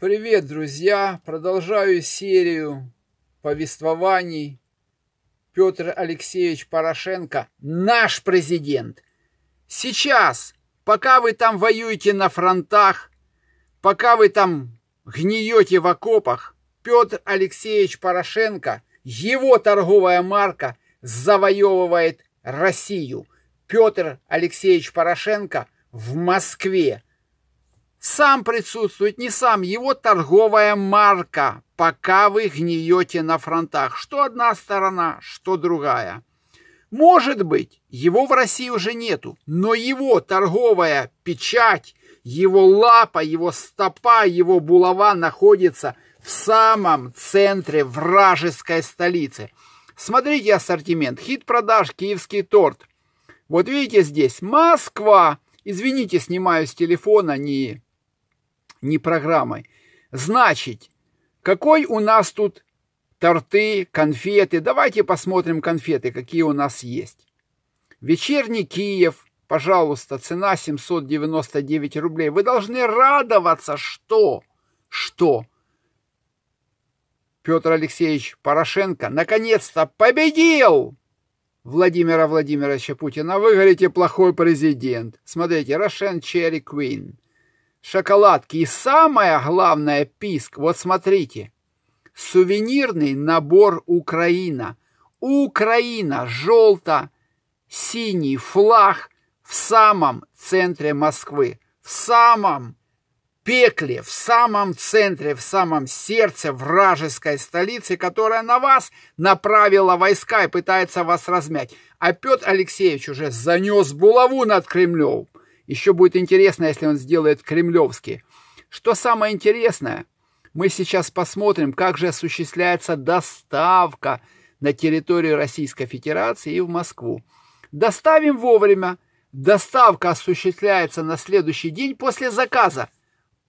Привет, друзья! Продолжаю серию повествований. Петр Алексеевич Порошенко, наш президент. Сейчас, пока вы там воюете на фронтах, пока вы там гниете в окопах, Петр Алексеевич Порошенко, его торговая марка завоевывает Россию. Петр Алексеевич Порошенко в Москве – сам присутствует, не сам, его торговая марка, пока вы гниете на фронтах. Что одна сторона, что другая. Может быть, его в России уже нету, но его торговая печать, его лапа, его стопа, его булава находится в самом центре вражеской столицы. Смотрите ассортимент. Хит-продаж, киевский торт. Вот видите здесь Москва. Извините, снимаю с телефона, не не программой. Значит, какой у нас тут торты, конфеты? Давайте посмотрим конфеты, какие у нас есть. Вечерний Киев, пожалуйста, цена 799 рублей. Вы должны радоваться, что, что Петр Алексеевич Порошенко наконец-то победил Владимира Владимировича Путина. Вы говорите, плохой президент. Смотрите, Рошен Cherry Queen – шоколадки. И самое главное, писк, вот смотрите, сувенирный набор Украина. Украина, желто-синий флаг в самом центре Москвы, в самом пекле, в самом центре, в самом сердце вражеской столицы, которая на вас направила войска и пытается вас размять. А Петр Алексеевич уже занес булаву над Кремлем. Еще будет интересно, если он сделает кремлевский. Что самое интересное, мы сейчас посмотрим, как же осуществляется доставка на территорию Российской Федерации и в Москву. Доставим вовремя. Доставка осуществляется на следующий день после заказа.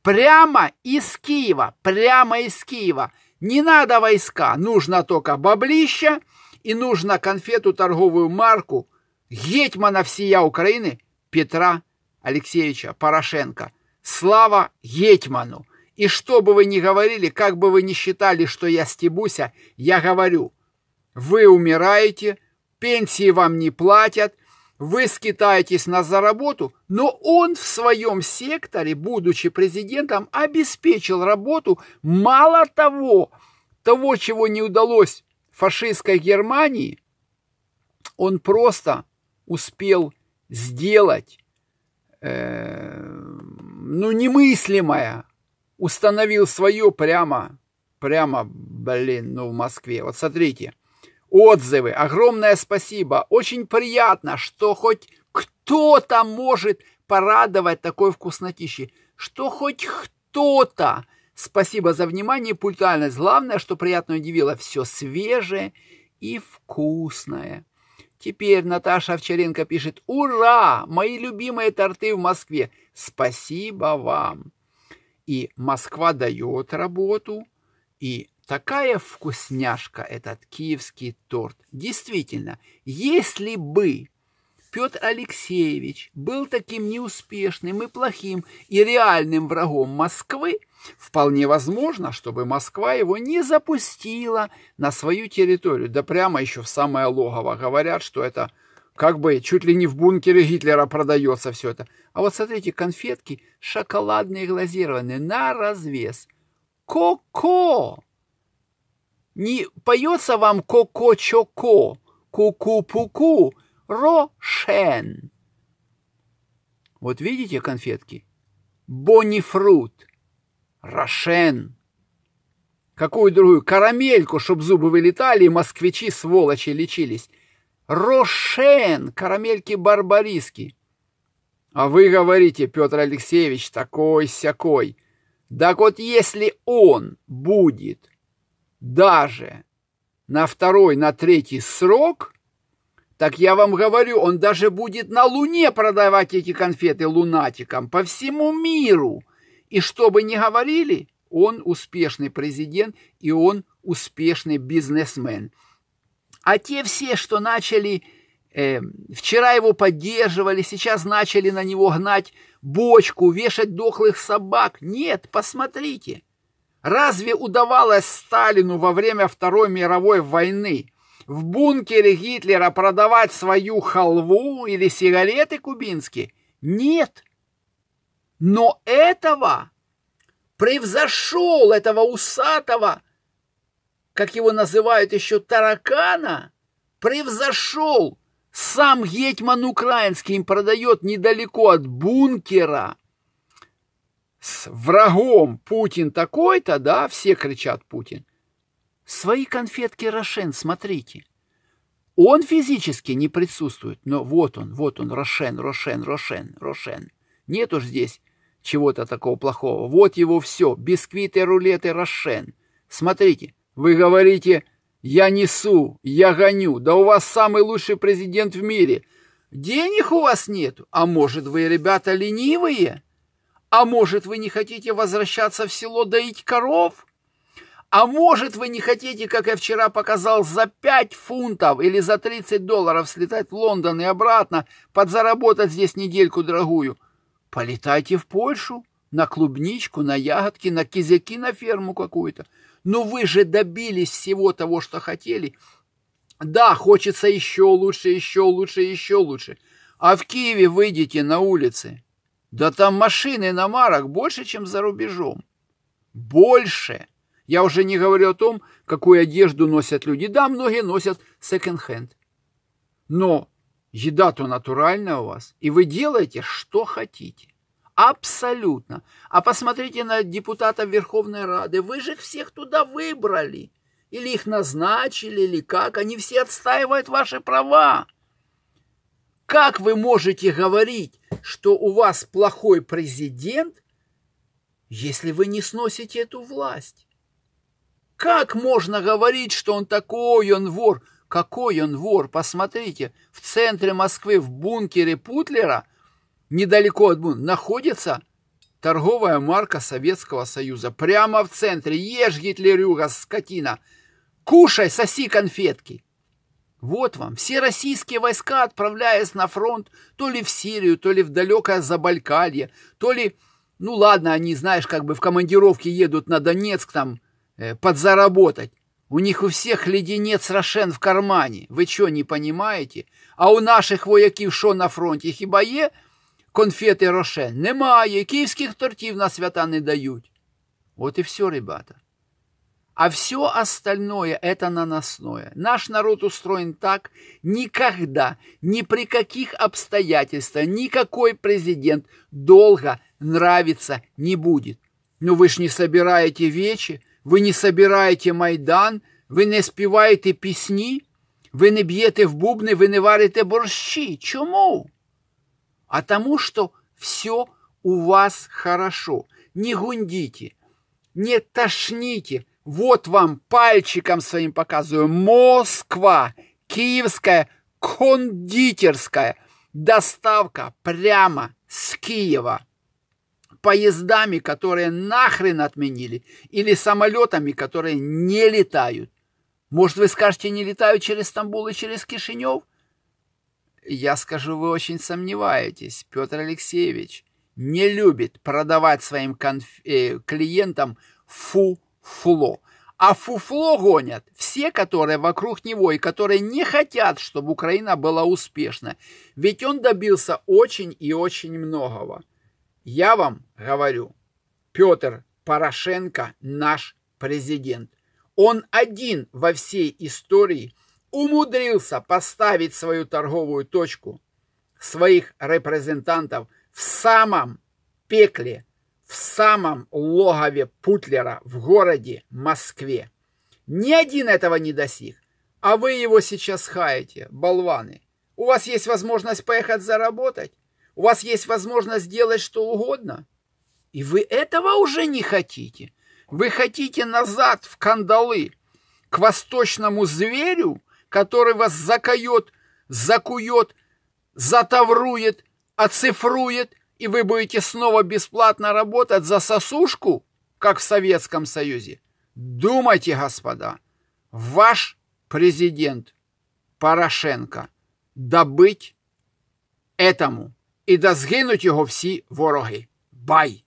Прямо из Киева. Прямо из Киева. Не надо войска. Нужно только баблища и нужно конфету торговую марку Гетьмана всея Украины Петра Алексеевича Порошенко. Слава Етьману! И что бы вы ни говорили, как бы вы ни считали, что я стебуся, я говорю, вы умираете, пенсии вам не платят, вы скитаетесь на заработу, но он в своем секторе, будучи президентом, обеспечил работу мало того, того, чего не удалось фашистской Германии, он просто успел сделать Эм, ну, немыслимое, установил свое прямо, прямо, блин, ну, в Москве. Вот смотрите, отзывы, огромное спасибо, очень приятно, что хоть кто-то может порадовать такой вкуснотищей, что хоть кто-то. Спасибо за внимание, и пультальность. Главное, что приятно удивило, все свежее и вкусное. Теперь Наташа Овчаренко пишет «Ура! Мои любимые торты в Москве! Спасибо вам!» И Москва дает работу, и такая вкусняшка этот киевский торт. Действительно, если бы Петр Алексеевич был таким неуспешным и плохим и реальным врагом Москвы, вполне возможно, чтобы Москва его не запустила на свою территорию, да прямо еще в самое логово. Говорят, что это как бы чуть ли не в бункере Гитлера продается все это. А вот смотрите, конфетки шоколадные глазированные на развес. Ко-ко! Не поется вам ко-ко-чо-ко, ку-ку-пу-ку, -ку, -ку, -ку Рошен. Вот видите конфетки? Бонифрут. Рошен. Какую другую? Карамельку, чтобы зубы вылетали, и москвичи, сволочи, лечились. Рошен, карамельки барбариски. А вы говорите, Петр Алексеевич, такой-сякой. Так вот, если он будет даже на второй, на третий срок – так я вам говорю, он даже будет на Луне продавать эти конфеты лунатикам по всему миру. И что бы ни говорили, он успешный президент и он успешный бизнесмен. А те все, что начали, э, вчера его поддерживали, сейчас начали на него гнать бочку, вешать дохлых собак. Нет, посмотрите. Разве удавалось Сталину во время Второй мировой войны – в бункере Гитлера продавать свою халву или сигареты кубинские? Нет. Но этого превзошел этого усатого, как его называют еще таракана, превзошел. Сам гетьман украинский им продает недалеко от бункера. С врагом Путин такой-то, да, все кричат Путин. Свои конфетки Рошен, смотрите. Он физически не присутствует, но вот он, вот он, Рошен, Рошен, Рошен, Рошен. Нет уж здесь чего-то такого плохого. Вот его все, бисквиты, рулеты, Рошен. Смотрите, вы говорите, я несу, я гоню, да у вас самый лучший президент в мире. Денег у вас нет, а может вы, ребята, ленивые? А может вы не хотите возвращаться в село доить коров? А может, вы не хотите, как я вчера показал, за 5 фунтов или за 30 долларов слетать в Лондон и обратно, подзаработать здесь недельку дорогую? Полетайте в Польшу, на клубничку, на ягодки, на кизяки, на ферму какую-то. Но вы же добились всего того, что хотели. Да, хочется еще лучше, еще лучше, еще лучше. А в Киеве выйдете на улицы. Да там машины на марок больше, чем за рубежом. Больше. Я уже не говорю о том, какую одежду носят люди. Да, многие носят секонд-хенд. Но еда-то натуральная у вас, и вы делаете, что хотите. Абсолютно. А посмотрите на депутатов Верховной Рады. Вы же их всех туда выбрали. Или их назначили, или как. Они все отстаивают ваши права. Как вы можете говорить, что у вас плохой президент, если вы не сносите эту власть? Как можно говорить, что он такой, он вор? Какой он вор? Посмотрите, в центре Москвы, в бункере Путлера, недалеко от бункера, находится торговая марка Советского Союза. Прямо в центре. Ешь, гитлерюга, скотина. Кушай, соси конфетки. Вот вам, все российские войска, отправляясь на фронт, то ли в Сирию, то ли в далекое Забалькалье, то ли, ну ладно, они, знаешь, как бы в командировке едут на Донецк, там, Э, подзаработать. У них у всех леденец Рошен в кармане. Вы что, не понимаете? А у наших вояків що на фронті? Хіба є конфети Рошен? Немає. Київських тортів на свята не дають. Вот и все, ребята. А все остальное – это наносное. Наш народ устроен так, никогда, ни при каких обстоятельствах, никакой президент долго нравиться не будет. Но ну, вы ж не собираете вещи Ви не собираєте майдан, ви не співаєте пісні, ви не б'єте в бубни, ви не варите борщі. Чому? А тому, що все у вас хорошо. Не гундите, не тошните. Вот вам пальчиком своим показываю. Москва, киевская, кондитерская. Доставка прямо с Киева поездами, которые нахрен отменили, или самолетами, которые не летают. Может, вы скажете, не летают через Стамбул и через Кишинев? Я скажу, вы очень сомневаетесь, Петр Алексеевич не любит продавать своим конф... э, клиентам фуфло. А фуфло гонят все, которые вокруг него и которые не хотят, чтобы Украина была успешна. Ведь он добился очень и очень многого. Я вам говорю, Петр Порошенко наш президент. Он один во всей истории умудрился поставить свою торговую точку, своих репрезентантов в самом пекле, в самом логове Путлера в городе Москве. Ни один этого не достиг, а вы его сейчас хаете, болваны. У вас есть возможность поехать заработать. У вас есть возможность сделать что угодно. И вы этого уже не хотите. Вы хотите назад в кандалы, к восточному зверю, который вас закает, закует, затаврует, оцифрует, и вы будете снова бесплатно работать за сосушку, как в Советском Союзе. Думайте, господа, ваш президент Порошенко добыть этому і да згинуть його всі вороги. Бай!